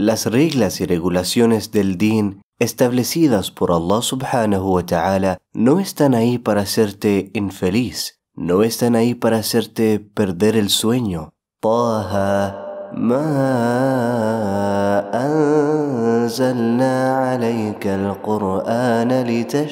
las reglas y regulaciones del din establecidas por Allah subhanahu wa ta'ala no están ahí para hacerte infeliz, no están ahí para hacerte perder el sueño. Taha ma al illa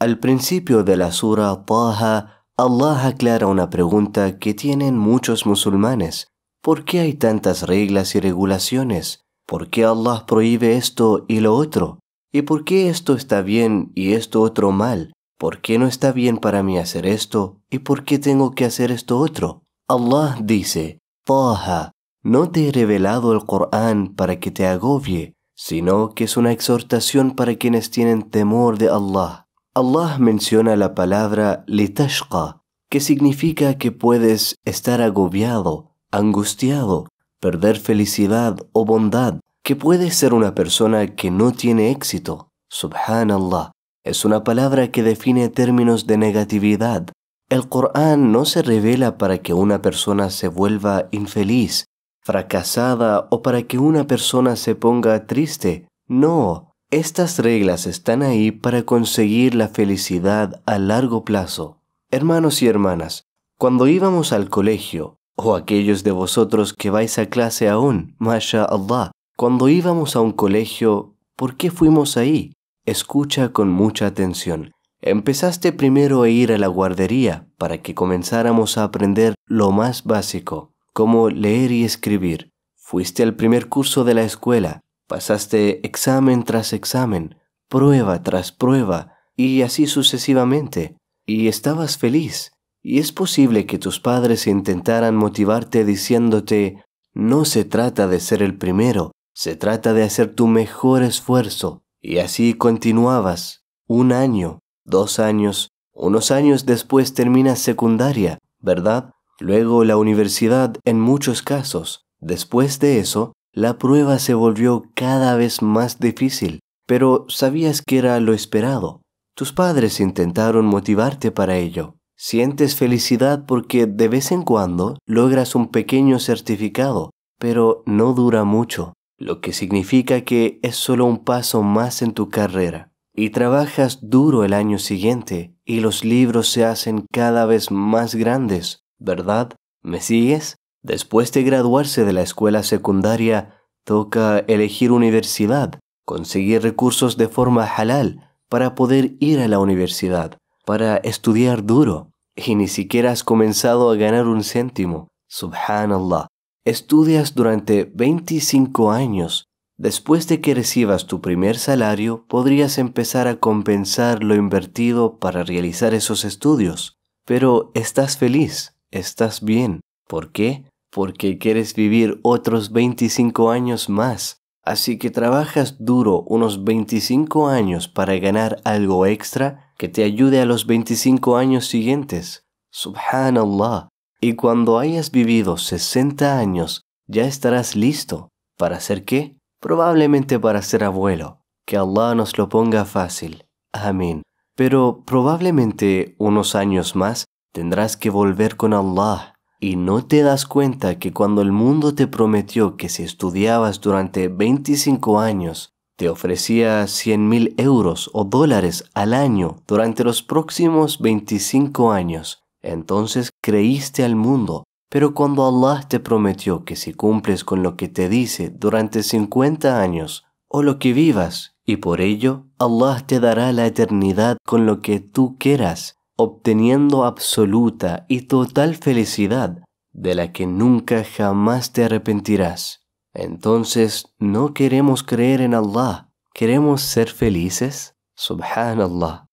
Al principio de la sura Taha Allah aclara una pregunta que tienen muchos musulmanes. ¿Por qué hay tantas reglas y regulaciones? ¿Por qué Allah prohíbe esto y lo otro? ¿Y por qué esto está bien y esto otro mal? ¿Por qué no está bien para mí hacer esto y por qué tengo que hacer esto otro? Allah dice, Taha, no te he revelado el Corán para que te agobie, sino que es una exhortación para quienes tienen temor de Allah. Allah menciona la palabra litashqa, que significa que puedes estar agobiado, angustiado, perder felicidad o bondad, que puedes ser una persona que no tiene éxito. Subhanallah, es una palabra que define términos de negatividad. El Corán no se revela para que una persona se vuelva infeliz, fracasada o para que una persona se ponga triste. No, estas reglas están ahí para conseguir la felicidad a largo plazo. Hermanos y hermanas, cuando íbamos al colegio, o aquellos de vosotros que vais a clase aún, Masha Allah, cuando íbamos a un colegio, ¿por qué fuimos ahí? Escucha con mucha atención. Empezaste primero a ir a la guardería para que comenzáramos a aprender lo más básico, como leer y escribir. Fuiste al primer curso de la escuela, Pasaste examen tras examen, prueba tras prueba, y así sucesivamente, y estabas feliz. Y es posible que tus padres intentaran motivarte diciéndote, no se trata de ser el primero, se trata de hacer tu mejor esfuerzo. Y así continuabas, un año, dos años, unos años después terminas secundaria, ¿verdad? Luego la universidad en muchos casos. Después de eso, la prueba se volvió cada vez más difícil, pero sabías que era lo esperado. Tus padres intentaron motivarte para ello. Sientes felicidad porque de vez en cuando logras un pequeño certificado, pero no dura mucho, lo que significa que es solo un paso más en tu carrera. Y trabajas duro el año siguiente y los libros se hacen cada vez más grandes, ¿verdad? ¿Me sigues? Después de graduarse de la escuela secundaria, toca elegir universidad, conseguir recursos de forma halal para poder ir a la universidad, para estudiar duro, y ni siquiera has comenzado a ganar un céntimo. Subhanallah. Estudias durante 25 años. Después de que recibas tu primer salario, podrías empezar a compensar lo invertido para realizar esos estudios. Pero estás feliz, estás bien. ¿Por qué? porque quieres vivir otros 25 años más. Así que trabajas duro unos 25 años para ganar algo extra que te ayude a los 25 años siguientes. Subhanallah. Y cuando hayas vivido 60 años, ya estarás listo. ¿Para hacer qué? Probablemente para ser abuelo. Que Allah nos lo ponga fácil. Amén. Pero probablemente unos años más tendrás que volver con Allah ¿Y no te das cuenta que cuando el mundo te prometió que si estudiabas durante 25 años, te ofrecía 100 mil euros o dólares al año durante los próximos 25 años? Entonces creíste al mundo, pero cuando Allah te prometió que si cumples con lo que te dice durante 50 años, o lo que vivas, y por ello Allah te dará la eternidad con lo que tú quieras, obteniendo absoluta y total felicidad de la que nunca jamás te arrepentirás. Entonces, ¿no queremos creer en Allah? ¿Queremos ser felices? Subhanallah.